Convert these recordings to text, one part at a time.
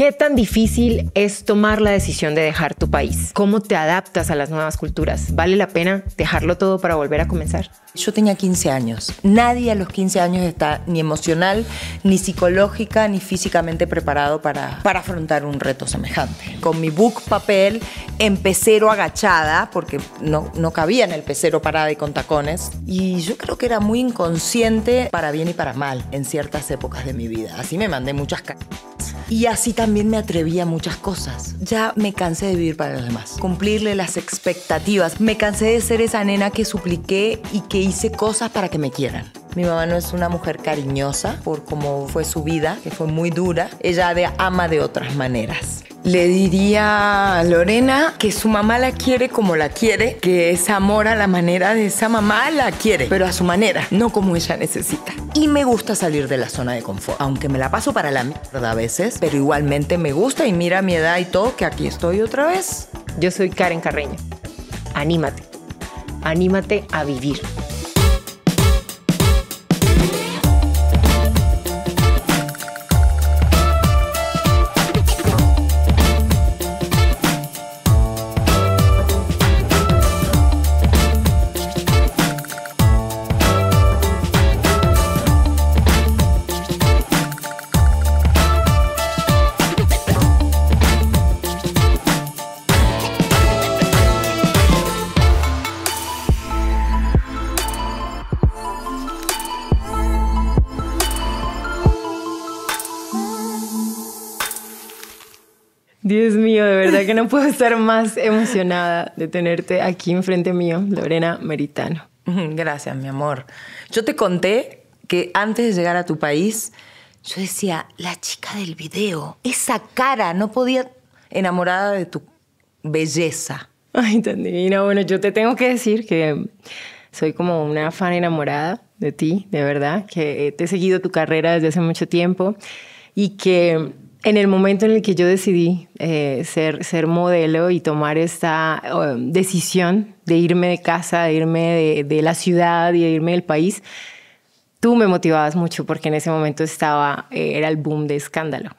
¿Qué tan difícil es tomar la decisión de dejar tu país? ¿Cómo te adaptas a las nuevas culturas? ¿Vale la pena dejarlo todo para volver a comenzar? Yo tenía 15 años. Nadie a los 15 años está ni emocional, ni psicológica, ni físicamente preparado para, para afrontar un reto semejante. Con mi book papel, en pecero agachada, porque no, no cabía en el pecero parada y con tacones. Y yo creo que era muy inconsciente para bien y para mal en ciertas épocas de mi vida. Así me mandé muchas cartas. Y así también también me atreví a muchas cosas. Ya me cansé de vivir para los demás, cumplirle las expectativas. Me cansé de ser esa nena que supliqué y que hice cosas para que me quieran. Mi mamá no es una mujer cariñosa por cómo fue su vida, que fue muy dura. Ella de ama de otras maneras. Le diría a Lorena que su mamá la quiere como la quiere, que es amor a la manera de esa mamá la quiere, pero a su manera, no como ella necesita. Y me gusta salir de la zona de confort, aunque me la paso para la mierda a veces, pero igualmente me gusta y mira mi edad y todo, que aquí estoy otra vez. Yo soy Karen Carreño. Anímate. Anímate a vivir. no puedo estar más emocionada de tenerte aquí enfrente mío, Lorena Meritano. Gracias, mi amor. Yo te conté que antes de llegar a tu país, yo decía, la chica del video, esa cara, no podía enamorada de tu belleza. Ay, tan Bueno, yo te tengo que decir que soy como una fan enamorada de ti, de verdad, que te he seguido tu carrera desde hace mucho tiempo y que en el momento en el que yo decidí eh, ser, ser modelo y tomar esta eh, decisión de irme de casa, de irme de, la ciudad y de irme del país, tú me motivabas mucho porque en ese momento estaba, eh, era el boom de escándalo.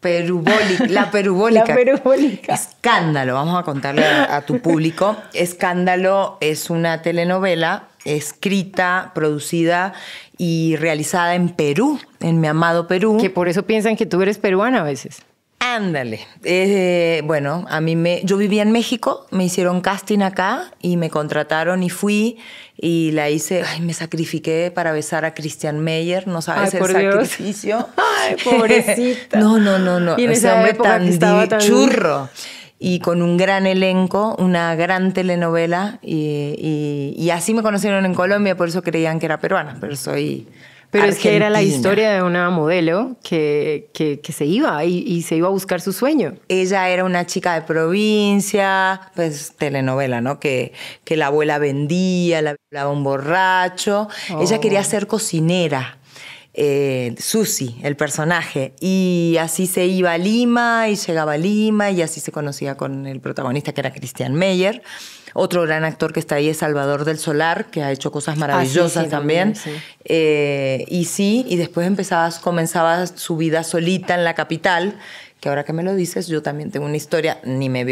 Perubólica, la perubólica. La perubólica. Escándalo, vamos a contarle a tu público. Escándalo es una telenovela escrita, producida y realizada en Perú, en mi amado Perú. Que por eso piensan que tú eres peruana a veces. Ándale. Eh, bueno, a mí me. Yo vivía en México, me hicieron casting acá y me contrataron y fui y la hice. Ay, me sacrifiqué para besar a Christian Meyer, no sabes el sacrificio. Ay, pobrecita. no, no, no, no. ese hombre tan, churro y con un gran elenco, una gran telenovela y, así me conocieron en Colombia, por eso creían que era peruana, pero soy... Pero es que era la historia de una modelo que, que, se iba y, y, se iba a buscar su sueño. Ella era una chica de provincia, pues telenovela, ¿no? Que, que la abuela vendía, la hablaba un borracho. Ella quería oh. ser cocinera eh, Susi, el personaje. Y así se iba a Lima y llegaba a Lima y así se conocía con el protagonista que era Christian Meyer. Otro gran actor que está ahí es Salvador del Solar, que ha hecho cosas ah, maravillosas también. Eh, y sí, y después empezabas, comenzaba su vida solita en la capital, que ahora que me lo dices, yo también tengo una historia, ni me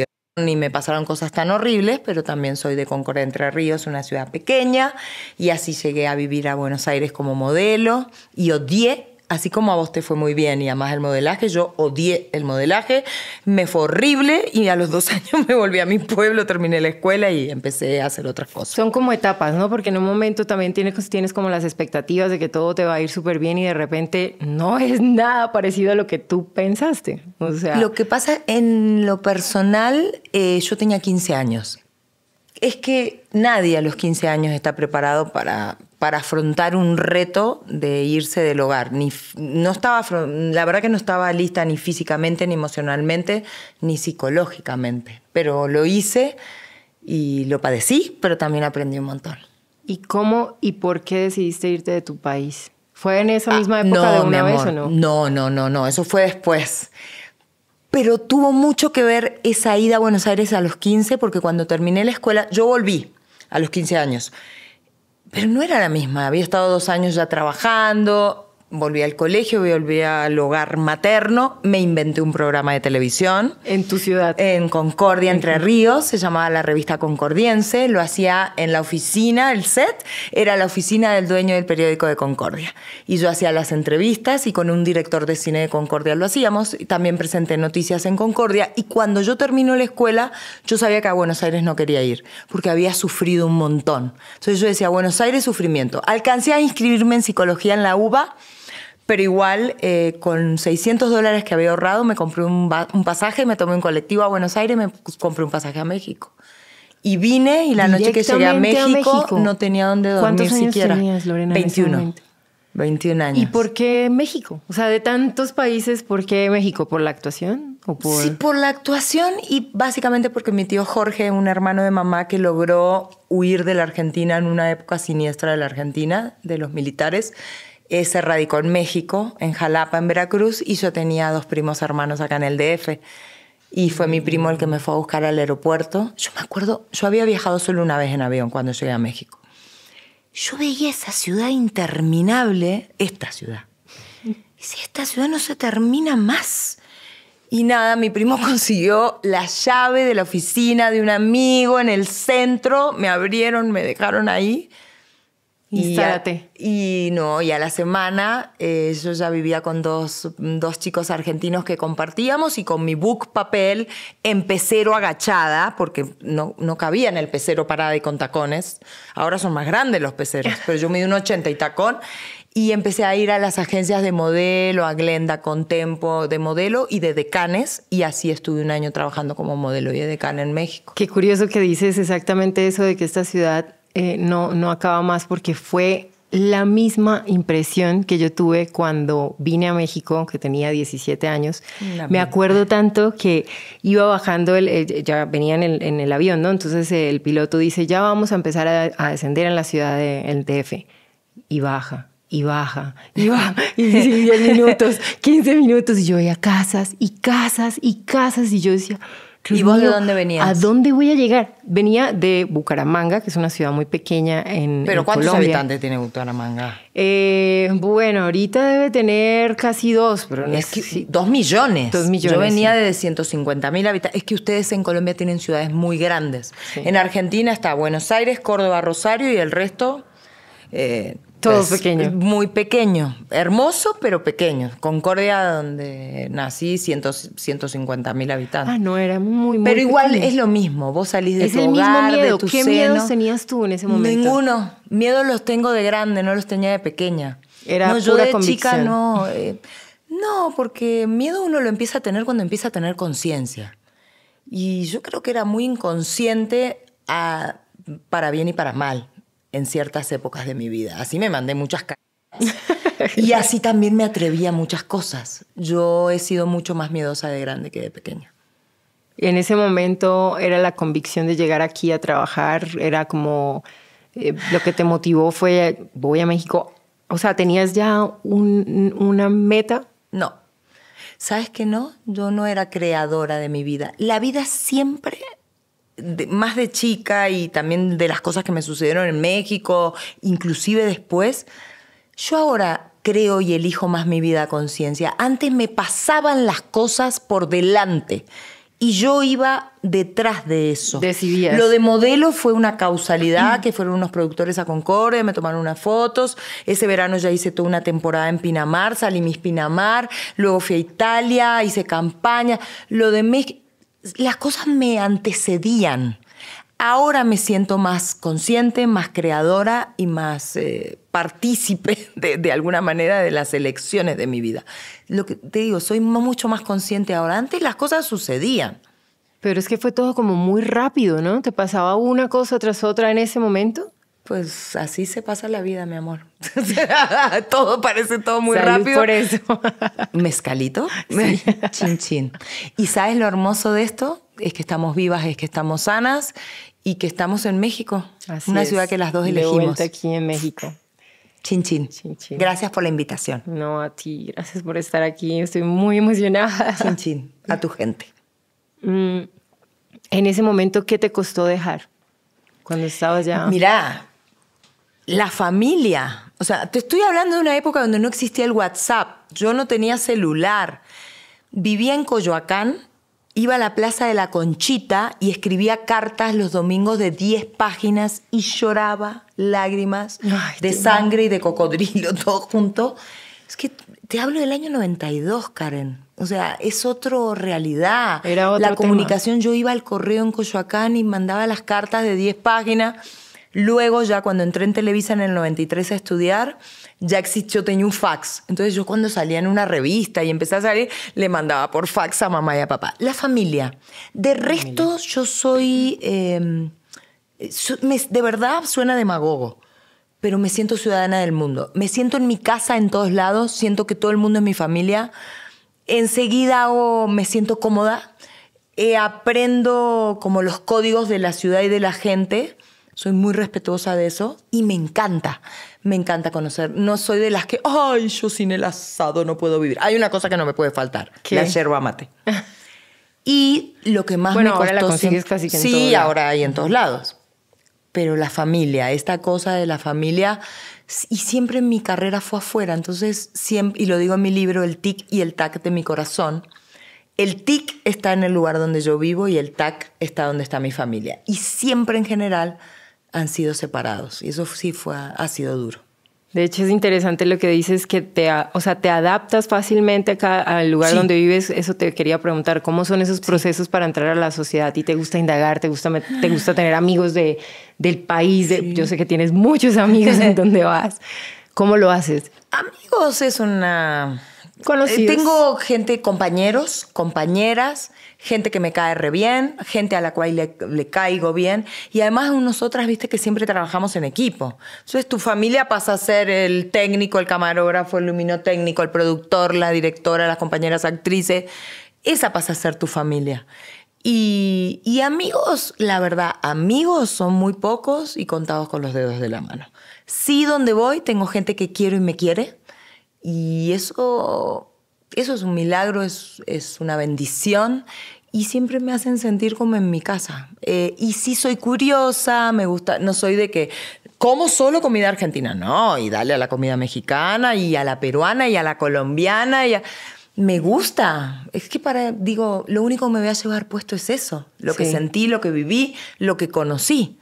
ni me pasaron cosas tan horribles, pero también soy de Concordia Entre Ríos, una ciudad pequeña, y así llegué a vivir a Buenos Aires como modelo y odié así como a vos te fue muy bien y además el modelaje, yo odié el modelaje, me fue horrible y a los dos años me volví a mi pueblo, terminé la escuela y empecé a hacer otras cosas. Son como etapas, ¿no? Porque en un momento también tienes, como las expectativas de que todo te va a ir súper bien y de repente no es nada parecido a lo que tú pensaste. O sea... Lo que pasa en lo personal, eh, yo tenía 15 años. Es que nadie a los 15 años está preparado para, para afrontar un reto de irse del hogar. Ni, no estaba, la verdad que no estaba lista ni físicamente, ni emocionalmente, ni psicológicamente. Pero lo hice y lo padecí, pero también aprendí un montón. ¿Y cómo y por qué decidiste irte de tu país? ¿Fue en esa ah, misma época de una vez o no? No, no, no, no, eso fue después. Pero tuvo mucho que ver esa ida a Buenos Aires a los 15, porque cuando terminé la escuela, yo volví a los 15 años pero no era la misma. Había estado dos años ya trabajando, volví al colegio, volví al hogar materno, me inventé un programa de televisión. ¿En tu ciudad? En Concordia, Entre Ríos, se llamaba la revista Concordiense, lo hacía en la oficina, el set era la oficina del dueño del periódico de Concordia. Y yo hacía las entrevistas y con un director de cine de Concordia lo hacíamos, también presenté noticias en Concordia y cuando yo terminó la escuela, yo sabía que a Buenos Aires no quería ir, porque había sufrido un montón. Entonces yo decía, Buenos Aires, sufrimiento. Alcancé a inscribirme en psicología en la UBA, pero igual eh, con 600 dólares que había ahorrado me compré un, un, pasaje, me tomé un colectivo a Buenos Aires, me pues, compré un pasaje a México. Y vine y la noche que llegué a México, no tenía dónde dormir ¿Cuántos años siquiera. Tenías, Lorena, 21. 21 años. ¿Y por qué México? O sea, de tantos países, ¿por qué México? ¿Por la actuación? ¿O por... Sí, por la actuación y básicamente porque mi tío Jorge, un hermano de mamá que logró huir de la Argentina en una época siniestra de la Argentina, de los militares, se radicó en México, en Jalapa, en Veracruz, y yo tenía dos primos hermanos acá en el DF. Y fue mi primo el que me fue a buscar al aeropuerto. Yo me acuerdo, yo había viajado solo una vez en avión cuando llegué a México. Yo veía esa ciudad interminable, esta ciudad. Y si esta ciudad no se termina más. Y nada, mi primo consiguió la llave de la oficina de un amigo en el centro, me abrieron, me dejaron ahí y, no, y a la semana eh, yo ya vivía con dos, dos, chicos argentinos que compartíamos y con mi book papel en pecero agachada, porque no, no cabía en el pecero parada y con tacones. Ahora son más grandes los peceros, pero yo me di un 80 y tacón. Y empecé a ir a las agencias de modelo, a Glenda Contempo de modelo y de decanes. Y así estuve un año trabajando como modelo y de decana en México. Qué curioso que dices exactamente eso de que esta ciudad eh, no, no acaba más porque fue la misma impresión que yo tuve cuando vine a México, que tenía 17 años. me acuerdo tanto que iba bajando, eh, ya venían en el, avión, ¿no? Entonces eh, el piloto dice, ya vamos a empezar a, descender en la ciudad del de, DF. Y baja, y baja, y baja, y 10 minutos, 15 minutos, y yo veía casas, y casas, y casas, y yo decía... ¿Y vos de dónde venías? ¿A dónde voy a llegar? Venía de Bucaramanga, que es una ciudad muy pequeña en ¿Pero cuántos habitantes tiene Bucaramanga? Eh, bueno, ahorita debe tener casi dos, pero es dos millones. Dos millones. Yo venía de 150 mil habitantes. Es que ustedes en Colombia tienen ciudades muy grandes. En Argentina está Buenos Aires, Córdoba, Rosario y el resto. Eh, todo pequeño. Muy pequeño. Hermoso, pero pequeño. Concordia, donde nací, 150 mil habitantes. Ah, no, era muy, muy Pero igual es lo mismo. Vos salís de tu hogar, miedo. De ¿Qué miedos tenías tú en ese momento? Ninguno. Miedos los tengo de grande, no los tenía de pequeña. Era no, yo de chica no. Eh, no, porque miedo uno lo empieza a tener cuando empieza a tener conciencia. Y yo creo que era muy inconsciente para bien y para mal en ciertas épocas de mi vida. Así me mandé muchas y así también me atreví a muchas cosas. Yo he sido mucho más miedosa de grande que de pequeña. en ese momento era la convicción de llegar aquí a trabajar, era como eh, lo que te motivó fue voy a México. O sea, ¿tenías ya una meta? No. ¿Sabes que no? Yo no era creadora de mi vida. La vida siempre más de chica y también de las cosas que me sucedieron en México, inclusive después, yo ahora creo y elijo más mi vida a conciencia. Antes me pasaban las cosas por delante y yo iba detrás de eso. Lo de modelo fue una causalidad, que fueron unos productores a Concordia, me tomaron unas fotos. Ese verano ya hice toda una temporada en Pinamar, salí mis Pinamar, luego fui a Italia, hice campaña. Lo de las cosas me antecedían. Ahora me siento más consciente, más creadora y más eh, partícipe de, alguna manera de las elecciones de mi vida. Lo que te digo, soy mucho más consciente ahora. Antes las cosas sucedían. Pero es que fue todo como muy rápido, ¿no? ¿Te pasaba una cosa tras otra en ese momento? Pues así se pasa la vida, mi amor. todo parece todo muy rápido. Por eso. Mezcalito, sí. chin chin. Y sabes lo hermoso de esto es que estamos vivas, es que estamos sanas y que estamos en México, así una ciudad que las dos elegimos. Vuelta aquí en México. Chin chin. chin Gracias por la invitación. No, a ti, gracias por estar aquí. Estoy muy emocionada. Chin chin, a tu gente. Mm, en ese momento, ¿qué te costó dejar? Cuando estabas ya. Mira, la familia. O sea, te estoy hablando de una época donde no existía el WhatsApp, yo no tenía celular, vivía en Coyoacán, iba a la Plaza de la Conchita y escribía cartas los domingos de 10 páginas y lloraba lágrimas de sangre y de cocodrilo, todo junto. Es que te hablo del año 92, Karen. O sea, es otra realidad. Era la comunicación, yo iba al correo en Coyoacán y mandaba las cartas de 10 páginas Luego ya cuando entré en Televisa en el 93 a estudiar, ya existió, tenía un fax. Entonces yo cuando salía en una revista y empecé a salir, le mandaba por fax a mamá y a papá. La familia. De resto yo soy, em, de verdad suena demagogo, pero me siento ciudadana del mundo. Me siento en mi casa en todos lados, siento que todo el mundo es mi familia. Enseguida me siento cómoda, eh, aprendo como los códigos de la ciudad y de la gente soy muy respetuosa de eso y me encanta, me encanta conocer. No soy de las que, ay, yo sin el asado no puedo vivir. Hay una cosa que no me puede faltar, la yerba mate. y lo que más me costó... ahora la consigues casi que en Sí, ahora hay en todos lados. Pero la familia, esta cosa de la familia, y siempre mi carrera fue afuera, entonces siempre, y lo digo en mi libro, el tic y el tac de mi corazón, el tic está en el lugar donde yo vivo y el tac está donde está mi familia. Y siempre en general han sido separados. Y eso sí fue, ha sido duro. De hecho, es interesante lo que dices, que te, o sea, te adaptas fácilmente acá al lugar donde vives. Eso te quería preguntar, ¿cómo son esos procesos para entrar a la sociedad? ¿Y te gusta indagar? ¿Te gusta, te gusta tener amigos de, del país? yo sé que tienes muchos amigos en donde vas. ¿Cómo lo haces? Amigos es una... Eh, Conocidos. Tengo gente, compañeros, compañeras, gente que me cae re bien, gente a la cual le, caigo bien. Y además nosotras, viste que siempre trabajamos en equipo. Entonces tu familia pasa a ser el técnico, el camarógrafo, el luminotécnico, el productor, la directora, las compañeras actrices. Esa pasa a ser tu familia. Y, y amigos, la verdad, amigos son muy pocos y contados con los dedos de la mano. Sí, donde voy tengo gente que quiero y me quiere. Y eso eso es un milagro, es, una bendición y siempre me hacen sentir como en mi casa. Eh, y sí soy curiosa, me gusta, no soy de que como solo comida argentina, no, y dale a la comida mexicana y a la peruana y a la colombiana y Me gusta, es que para, digo, lo único que me voy a llevar puesto es eso, lo que sentí, lo que viví, lo que conocí.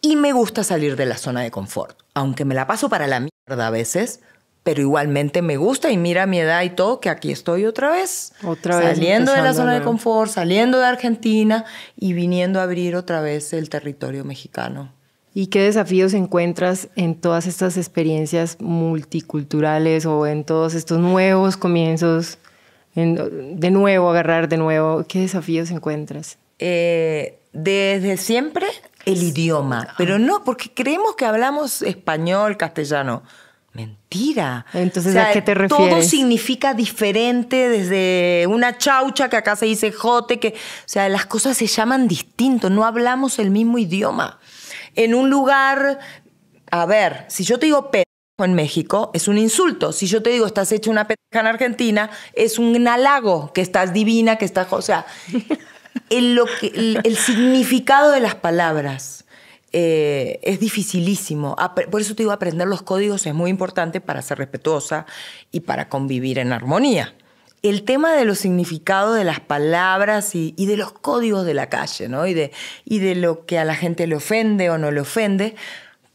Y me gusta salir de la zona de confort, aunque me la paso para la mierda a veces, pero igualmente me gusta y mira mi edad y todo, que aquí estoy otra vez. Otra Saliendo de la zona de confort, saliendo de Argentina y viniendo a abrir otra vez el territorio mexicano. ¿Y qué desafíos encuentras en todas estas experiencias multiculturales o en todos estos nuevos comienzos? de nuevo, agarrar de nuevo, ¿qué desafíos encuentras? Eh, desde siempre el idioma, ah. pero no porque creemos que hablamos español, castellano. Mentira. Entonces, ¿a qué te refieres? Todo significa diferente, desde una chaucha que acá se dice jote, que, o sea, las cosas se llaman distinto, no hablamos el mismo idioma. En un lugar, a ver, si yo te digo pendejo en México, es un insulto. Si yo te digo estás hecha una pendeja en Argentina, es un halago, que estás divina, que estás, o sea, lo que, el significado de las palabras. Eh, es dificilísimo. Por eso te digo, aprender los códigos es muy importante para ser respetuosa y para convivir en armonía. El tema de los significados de las palabras y, de los códigos de la calle, ¿no? Y de, y de lo que a la gente le ofende o no le ofende,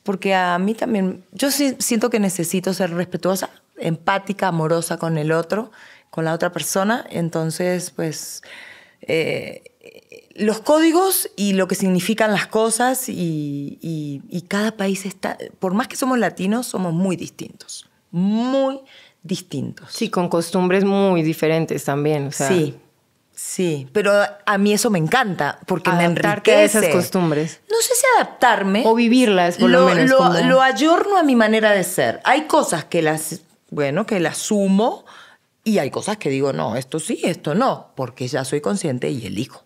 porque a mí también, yo siento que necesito ser respetuosa, empática, amorosa con el otro, con la otra persona, entonces pues eh, los códigos y lo que significan las cosas y, cada país está, por más que somos latinos, somos muy distintos, muy distintos. Sí, con costumbres muy diferentes también. Sí, sí, pero a mí eso me encanta porque me enriquece. esas costumbres. No sé si adaptarme. O vivirlas, por lo, menos. lo ayorno a mi manera de ser. Hay cosas que las, bueno, que las sumo y hay cosas que digo, no, esto sí, esto no, porque ya soy consciente y elijo.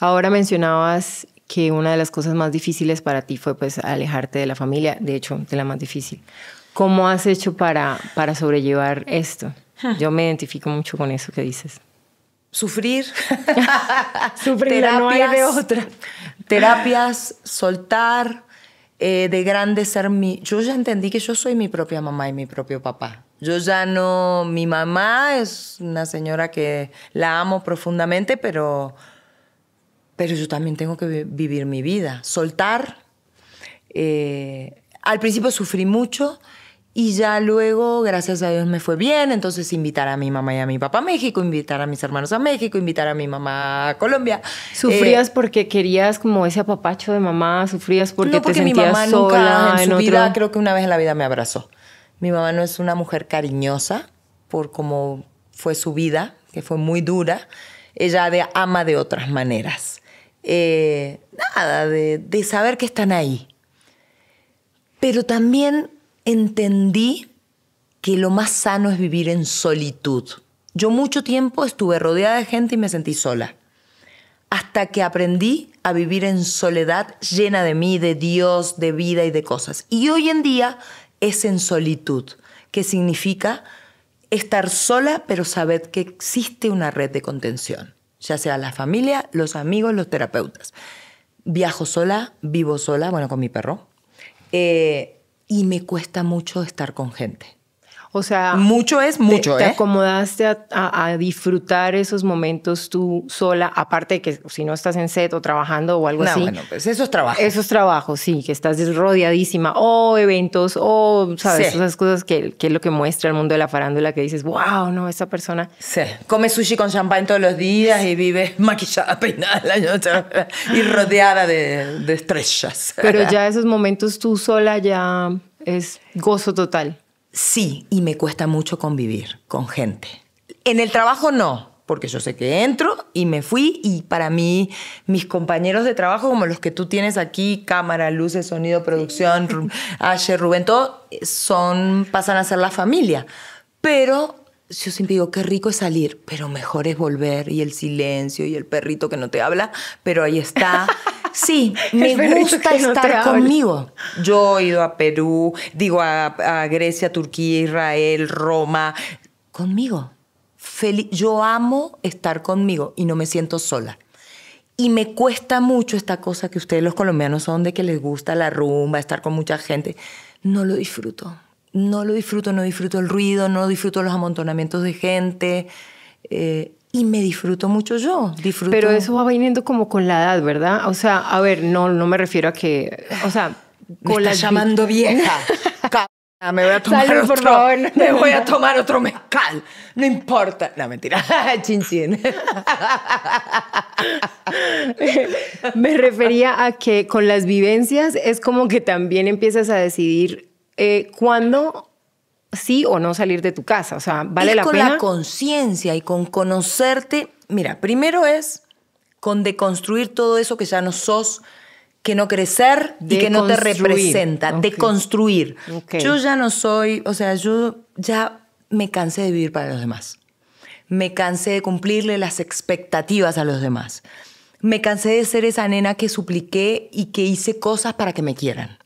Ahora mencionabas que una de las cosas más difíciles para ti fue pues alejarte de la familia, de hecho, de la más difícil. ¿Cómo has hecho para, para sobrellevar esto? Yo me identifico mucho con eso que dices. Sufrir. Sufrir, no hay de otra. Terapias, soltar. Eh, de grande ser mi... Yo ya entendí que yo soy mi propia mamá y mi propio papá. Yo ya no... Mi mamá es una señora que la amo profundamente, pero pero yo también tengo que vivir mi vida, soltar. Eh, al principio sufrí mucho y ya luego, gracias a Dios, me fue bien. Entonces, invitar a mi mamá y a mi papá a México, invitar a mis hermanos a México, invitar a mi mamá a Colombia. ¿Sufrías eh, porque querías como ese apapacho de mamá? ¿Sufrías porque, porque mi mamá nunca en, su creo que una vez en la vida me abrazó. Mi mamá no es una mujer cariñosa por cómo fue su vida, que fue muy dura. Ella ama de otras maneras. Eh, nada, de, de saber que están ahí. Pero también entendí que lo más sano es vivir en solitud. Yo mucho tiempo estuve rodeada de gente y me sentí sola. Hasta que aprendí a vivir en soledad llena de mí, de Dios, de vida y de cosas. Y hoy en día es en solitud, que significa estar sola pero saber que existe una red de contención ya sea la familia, los amigos, los terapeutas. Viajo sola, vivo sola, bueno, con mi perro, eh, y me cuesta mucho estar con gente. O sea... Mucho es mucho, te, ¿eh? acomodaste a, disfrutar esos momentos tú sola, aparte de que si no estás en set o trabajando o algo no, bueno, pues esos trabajos. Esos trabajos, sí, que estás rodeadísima o eventos o, ¿sabes? Esas cosas que, es lo que muestra el mundo de la farándula que dices, wow, no, esa persona... Sí, come sushi con champán todos los días y vive maquillada, peinada la noche y rodeada de estrellas. Pero ya esos momentos tú sola ya es gozo total sí, y me cuesta mucho convivir con gente. En el trabajo no, porque yo sé que entro y me fui y para mí mis compañeros de trabajo, como los que tú tienes aquí, cámara, luces, sonido, producción, Asher, Rubén, todo, son, pasan a ser la familia. Pero yo siempre digo, qué rico es salir, pero mejor es volver y el silencio y el perrito que no te habla, pero ahí está. Sí, me gusta estar conmigo. Yo he ido a Perú, digo a, Grecia, Turquía, Israel, Roma, conmigo. yo amo estar conmigo y no me siento sola. Y me cuesta mucho esta cosa que ustedes los colombianos son de que les gusta la rumba, estar con mucha gente. No lo disfruto. No lo disfruto, no disfruto el ruido, no disfruto los amontonamientos de gente. Eh, y me disfruto mucho yo. Disfruto. Pero eso va viniendo como con la edad, ¿verdad? O sea, a ver, no, no me refiero a que, o sea, me con la. llamando vieja. Ah, me voy a tomar otro, mezcal. No importa. la mentira. chin, me refería a que con las vivencias es como que también empiezas a decidir eh, cuándo sí o no salir de tu casa. O sea, vale la pena. Con la conciencia y con conocerte. Mira, primero es con deconstruir todo eso que ya no sos, que no crecer y que no te representa. Deconstruir. Yo ya no soy, o sea, yo ya me cansé de vivir para los demás. Me cansé de cumplirle las expectativas a los demás. Me cansé de ser esa nena que supliqué y que hice cosas para que me quieran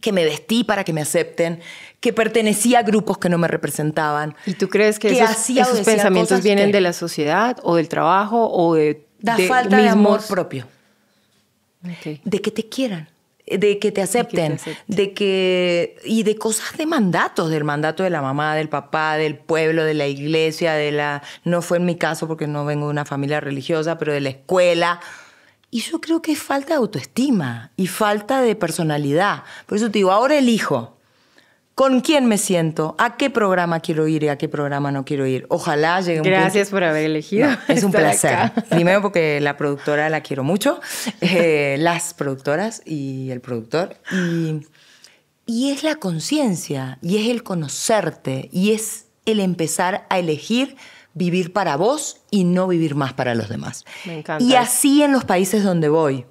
que me vestí para que me acepten, que pertenecía a grupos que no me representaban. ¿Y tú crees que, esos, pensamientos vienen de la sociedad o del trabajo o de... mi falta de amor propio. De que te quieran, de que te acepten, acepten. de que... Y de cosas de mandatos, del mandato de la mamá, del papá, del pueblo, de la iglesia, de la... No fue en mi caso porque no vengo de una familia religiosa, pero de la escuela. Y yo creo que es falta de autoestima y falta de personalidad. Por eso te digo, ahora elijo con quién me siento, a qué programa quiero ir y a qué programa no quiero ir. Ojalá llegue un Gracias por haber elegido. es un placer. Primero porque la productora la quiero mucho, eh, las productoras y el productor. Y, y es la conciencia, y es el conocerte, y es el empezar a elegir vivir para vos y no vivir más para los demás. Y así en los países donde voy.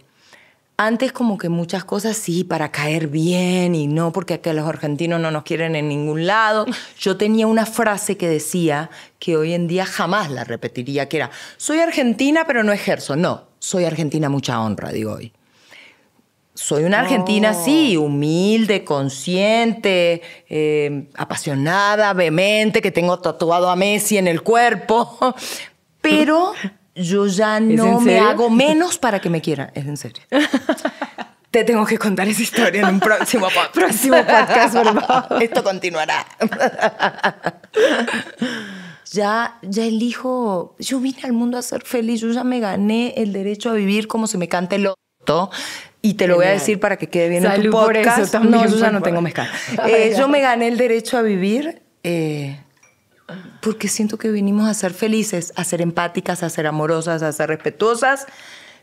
Antes como que muchas cosas sí, para caer bien y no, porque acá los argentinos no nos quieren en ningún lado. Yo tenía una frase que decía que hoy en día jamás la repetiría, que era, soy argentina pero no ejerzo. No, soy argentina mucha honra, digo hoy soy una argentina, sí, oh. humilde, consciente, eh, apasionada, vehemente, que tengo tatuado a Messi en el cuerpo, pero yo ya no me hago menos para que me quieran, es en serio. Te tengo que contar esa historia en un próximo podcast. próximo podcast, Esto continuará. ya, ya elijo, yo vine al mundo a ser feliz, yo ya me gané el derecho a vivir como se me cante el loto y te lo voy a decir para que quede bien en tu podcast. no, eh, yo ya no tengo mezcal. yo me gané el derecho a vivir eh, porque siento que vinimos a ser felices, a ser empáticas, a ser amorosas, a ser respetuosas,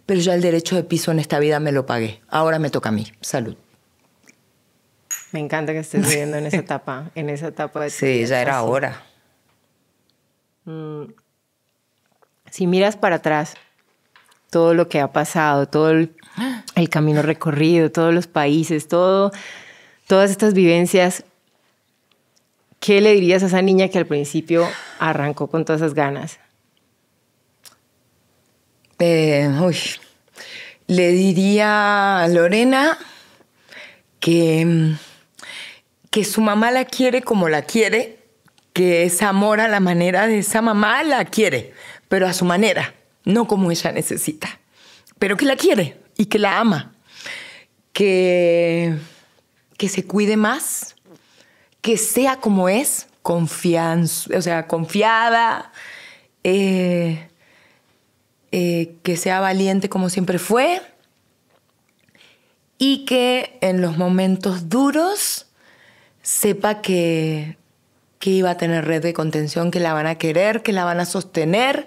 pero ya el derecho de piso en esta vida me lo pagué. Ahora me toca a mí. Salud. Me encanta que estés viviendo en esa etapa, en esa etapa de Sí, ya era ahora hora. Mm. Si miras para atrás, todo lo que ha pasado, todo el el camino recorrido, todos los países, todo, todas estas vivencias, ¿qué le dirías a esa niña que al principio arrancó con todas esas ganas? Eh, le diría a Lorena que, mm, que su mamá la quiere como la quiere, que es amor a la manera de esa mamá la quiere, pero a su manera, no como ella necesita, pero que la quiere, y que la ama, que, que se cuide más, que sea como es, confianza, o sea, confiada, eh, eh, que sea valiente como siempre fue y que en los momentos duros sepa que, que iba a tener red de contención, que la van a querer, que la van a sostener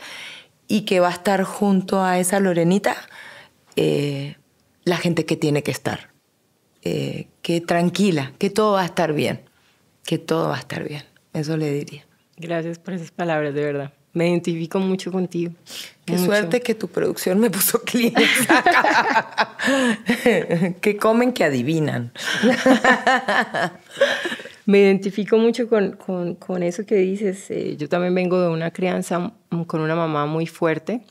y que va a estar junto a esa Lorenita eh, la gente que tiene que estar. Eh, que tranquila, que todo va a estar bien, que todo va a estar bien. Eso le diría. Gracias por esas palabras, de verdad. Me identifico mucho contigo. Qué suerte que tu producción me puso clientes. que comen, que adivinan. me identifico mucho con, con, eso que dices. Eh, yo también vengo de una crianza con una mamá muy fuerte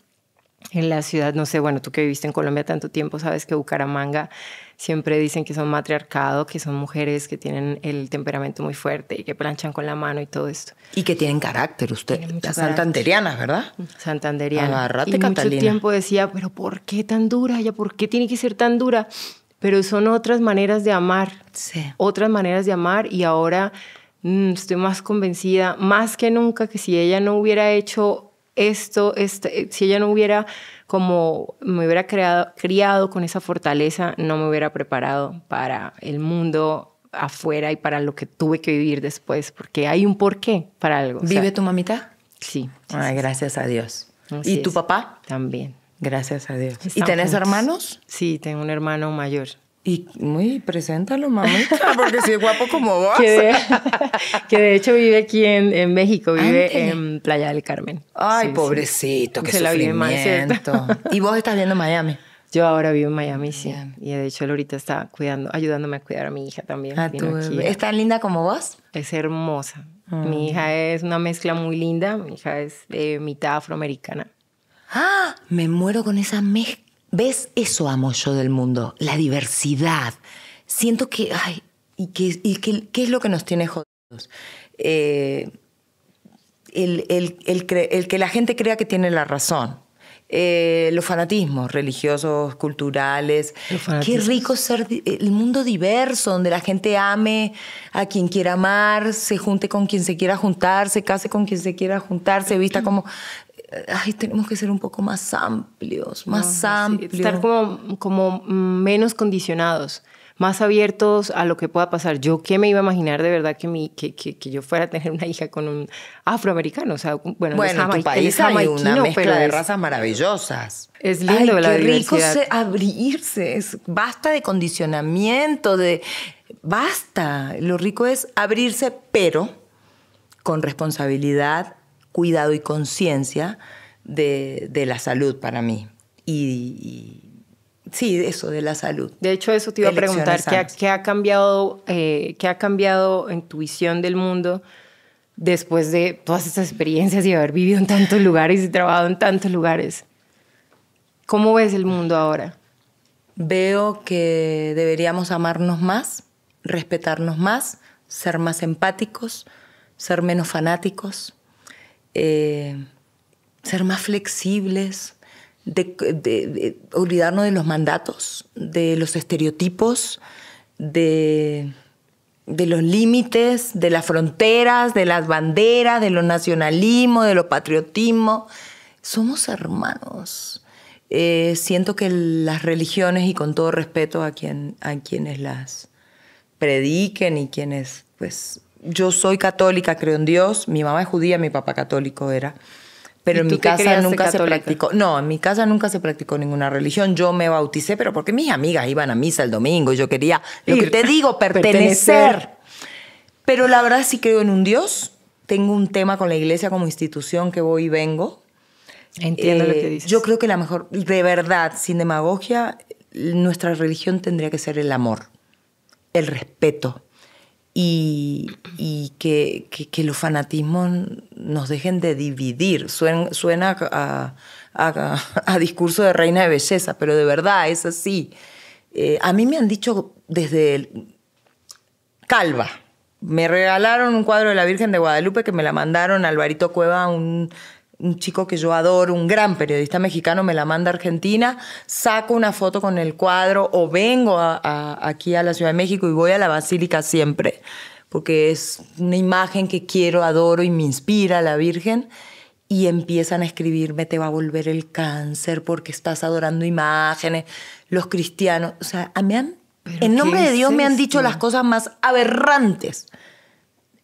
en la ciudad, no sé, bueno, tú que viviste en Colombia tanto tiempo, sabes que Bucaramanga siempre dicen que son matriarcado, que son mujeres que tienen el temperamento muy fuerte y que planchan con la mano y todo esto. Y que tienen carácter, usted. las santanderianas, ¿verdad? Mm, santanderianas. y mucho tiempo decía, pero ¿por qué tan dura? ¿Ya por qué tiene que ser tan dura? Pero son otras maneras de amar. Sí. Otras maneras de amar y ahora mm, estoy más convencida, más que nunca, que si ella no hubiera hecho esto, este, eh, si ella no hubiera como me hubiera creado, criado con esa fortaleza, no me hubiera preparado para el mundo afuera y para lo que tuve que vivir después, porque hay un porqué para algo. ¿Vive tu mamita? Sí. Ay, ah, gracias a Dios. ¿Y tu papá? También. Gracias a Dios. ¿Y tenés hermanos? Sí, tengo un hermano mayor. Y muy, preséntalo, mamita, porque si es guapo como vos. Que de, hecho vive aquí en, México, vive en Playa del Carmen. Ay, pobrecito, Se sufrimiento. La y vos estás viendo Miami. Yo ahora vivo en Miami, sí. Y de hecho, él ahorita está cuidando, ayudándome a cuidar a mi hija también. ¿Es tan linda como vos? Es hermosa. Mi mm. hija es una mezcla muy linda. Mi hija es de eh, mitad afroamericana. ¡Ah! Me muero con esa mezcla. ¿Ves? Eso amo yo del mundo, la diversidad. Siento que, ay, y que, ¿qué es lo que nos tiene jodidos? Eh, el, que la gente crea que tiene la razón. Eh, los fanatismos religiosos, culturales. Qué rico ser el mundo diverso, donde la gente ame a quien quiera amar, se junte con quien se quiera juntar, se case con quien se quiera juntar, se vista mm. como tenemos que ser un poco más amplios, más amplios. Estar como, menos condicionados, más abiertos a lo que pueda pasar. Yo qué me iba a imaginar de verdad que, mi, que, que, yo fuera a tener una hija con un afroamericano. bueno, tu país hay una mezcla de razas maravillosas. Es lindo la qué rico es abrirse. Es, basta de condicionamiento, de... Basta. Lo rico es abrirse, pero con responsabilidad cuidado y conciencia de, la salud para mí. Y, sí, eso, de la salud. De hecho, eso te iba a preguntar, ¿qué ha, cambiado, eh, ¿qué ha cambiado en tu visión del mundo? después de todas esas experiencias y haber vivido en tantos lugares y trabajado en tantos lugares. ¿Cómo ves el mundo ahora? Veo que deberíamos amarnos más, respetarnos más, ser más empáticos, ser menos fanáticos, eh, ser más flexibles, de, olvidarnos de los mandatos, de los estereotipos, de, los límites, de las fronteras, de las banderas, de los nacionalismos, de los patriotismos. Somos hermanos. Eh, siento que las religiones, y con todo respeto a, quien, a quienes las prediquen y quienes pues yo soy católica, creo en Dios, mi mamá es judía, mi papá católico era. Pero en mi casa nunca se practicó. No, en mi casa nunca se practicó ninguna religión. Yo me bauticé, pero porque mis amigas iban a misa el domingo y yo quería, lo que te digo, pertenecer. Pero la verdad sí creo en un Dios. Tengo un tema con la iglesia como institución que voy y vengo. Entiendo lo que eh, dices. Yo creo que la mejor, de verdad, sin demagogia, nuestra religión tendría que ser el amor, el respeto, y, que, que, los fanatismos nos dejen de dividir. Suena, a, discurso de reina de belleza, pero de verdad es así. Eh, a mí me han dicho desde el, calva. Me regalaron un cuadro de la Virgen de Guadalupe que me la mandaron Alvarito Cueva, un un chico que yo adoro, un gran periodista mexicano, me la manda a Argentina, saco una foto con el cuadro o vengo aquí a la Ciudad de México y voy a la Basílica siempre, porque es una imagen que quiero, adoro y me inspira la Virgen. Y empiezan a escribirme, te va a volver el cáncer porque estás adorando imágenes, los cristianos. O sea, en nombre de Dios me han dicho las cosas más aberrantes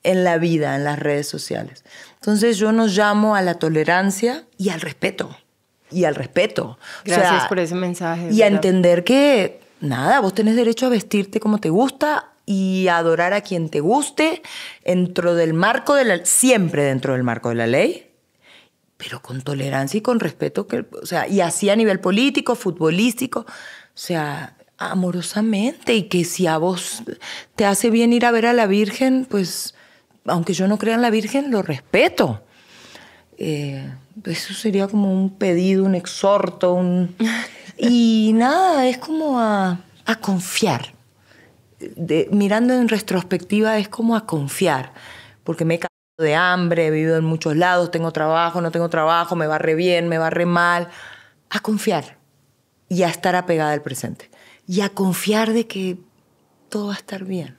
en la vida, en las redes sociales. Entonces yo nos llamo a la tolerancia y al respeto. Y al respeto. Gracias por ese mensaje. Y a entender que, nada, vos tenés derecho a vestirte como te gusta y adorar a quien te guste dentro del marco de la siempre dentro del marco de la ley, pero con tolerancia y con respeto, que, o sea, y así a nivel político, futbolístico, o sea, amorosamente y que si a vos te hace bien ir a ver a la Virgen, pues aunque yo no crea en la Virgen, lo respeto. Eh, eso sería como un pedido, un exhorto, un... Y nada, es como a, confiar. mirando en retrospectiva es como a confiar, porque me he cagado de hambre, he vivido en muchos lados, tengo trabajo, no tengo trabajo, me barre bien, me barré mal. A confiar y a estar apegada al presente. Y a confiar de que todo va a estar bien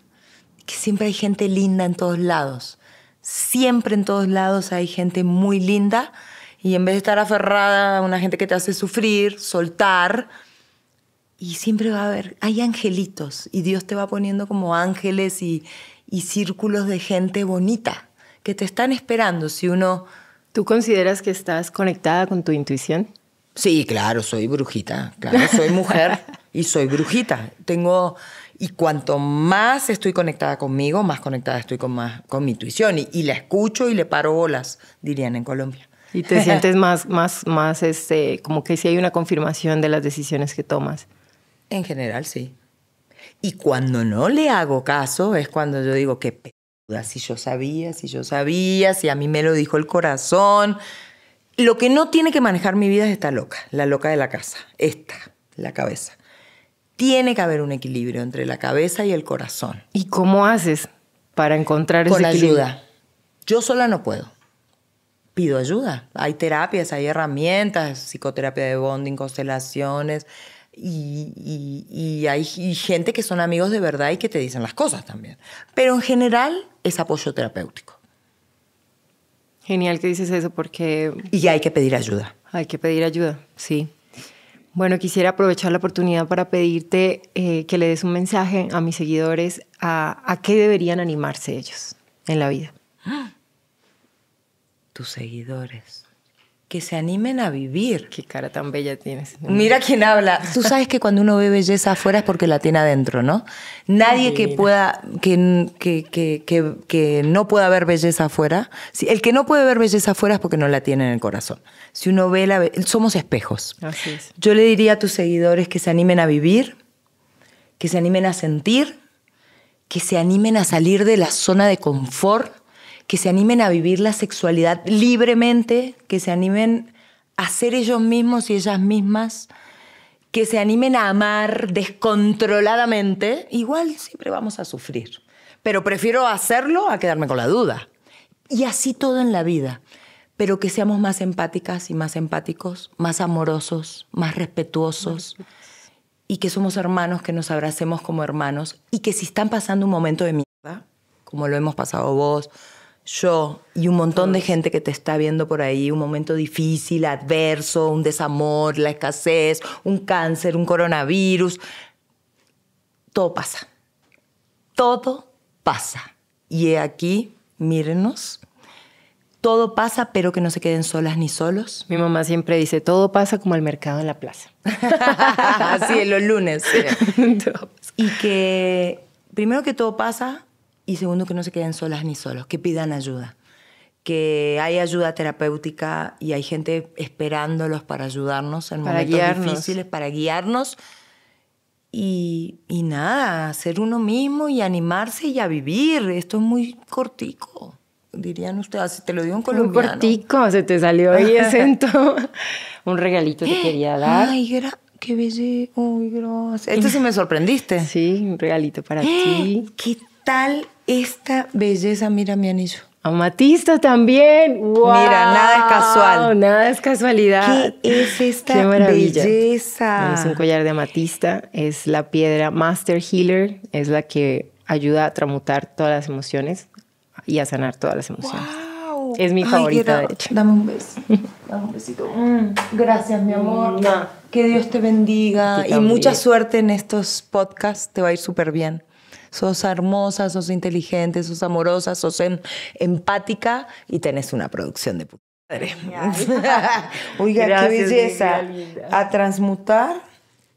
que siempre hay gente linda en todos lados. Siempre en todos lados hay gente muy linda y en vez de estar aferrada a una gente que te hace sufrir, soltar, y siempre va a haber, hay angelitos y Dios te va poniendo como ángeles y, círculos de gente bonita que te están esperando si uno... ¿Tú consideras que estás conectada con tu intuición? Sí, claro, soy brujita, claro, soy mujer y soy brujita. Tengo y cuanto más estoy conectada conmigo, más conectada estoy con, con mi intuición. Y, la escucho y le paro bolas, dirían en Colombia. Y te sientes más, más, más, este, como que si hay una confirmación de las decisiones que tomas. En general, sí. Y cuando no le hago caso, es cuando yo digo, qué pedo si yo sabía, si yo sabía, si a mí me lo dijo el corazón. Lo que no tiene que manejar mi vida es esta loca, la loca de la casa, esta, la cabeza. Tiene que haber un equilibrio entre la cabeza y el corazón. ¿Y cómo haces para encontrar ese equilibrio? ayuda. Yo sola no puedo. Pido ayuda. Hay terapias, hay herramientas, psicoterapia de bonding, constelaciones, y, hay gente que son amigos de verdad y que te dicen las cosas también. Pero en general es apoyo terapéutico. Genial que dices eso porque... Y hay que pedir ayuda. Hay que pedir ayuda, sí. Bueno, quisiera aprovechar la oportunidad para pedirte eh, que le des un mensaje a mis seguidores a qué deberían animarse ellos en la vida. Tus seguidores que se animen a vivir. Qué cara tan bella tienes. Mira quién habla. Tú sabes que cuando uno ve belleza afuera es porque la tiene adentro, ¿no? Nadie que pueda, que, que, que, no pueda ver belleza afuera. Si, el que no puede ver belleza afuera es porque no la tiene en el corazón. Si uno ve la somos espejos. Yo le diría a tus seguidores que se animen a vivir, que se animen a sentir, que se animen a salir de la zona de confort que se animen a vivir la sexualidad libremente, que se animen a ser ellos mismos y ellas mismas, que se animen a amar descontroladamente, igual siempre vamos a sufrir. Pero prefiero hacerlo a quedarme con la duda. Y así todo en la vida. Pero que seamos más empáticas y más empáticos, más amorosos, más respetuosos. y que somos hermanos, que nos abracemos como hermanos. Y que si están pasando un momento de mierda, como lo hemos pasado vos, yo y un montón de gente que te está viendo por ahí, un momento difícil, adverso, un desamor, la escasez, un cáncer, un coronavirus, todo pasa. Todo pasa. Y aquí, mírenos, todo pasa, pero que no se queden solas ni solos. Mi mamá siempre dice, todo pasa como el mercado en la plaza. Así, los lunes. y que primero que todo pasa, y segundo, que no se queden solas ni solos, que pidan ayuda. Que hay ayuda terapéutica y hay gente esperándolos para ayudarnos en momentos difíciles, para guiarnos. Y, nada, ser uno mismo y animarse y a vivir. Esto es muy cortico, dirían ustedes. Te lo digo en colombiano. Muy cortico, se te salió ahí acento. Un regalito que quería dar. Ay, qué belleza. Uy, gracias. Esto sí me sorprendiste. Sí, un regalito para ti. ¡Qué tal esta belleza? Mira mi anillo. Amatista también. Mira, nada es casual. Nada es casualidad. ¿Qué es esta belleza? Es un collar de amatista. Es la piedra Master Healer. Es la que ayuda a tramutar todas las emociones y a sanar todas las emociones. Es mi favorita, Dame un beso. besito. Mm, gracias, mi amor. Que Dios te bendiga y mucha suerte en estos podcasts. Te va a ir súper bien sos hermosa, sos inteligente, sos amorosa, sos em, empática y tenés una producción de puta madre. Oiga, qué belleza. A transmutar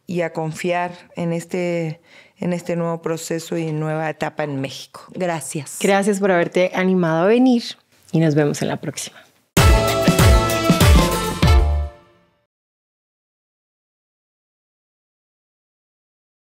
y a confiar en este en este nuevo proceso y nueva etapa en México. Gracias. Gracias por haberte animado a venir y nos vemos en la próxima.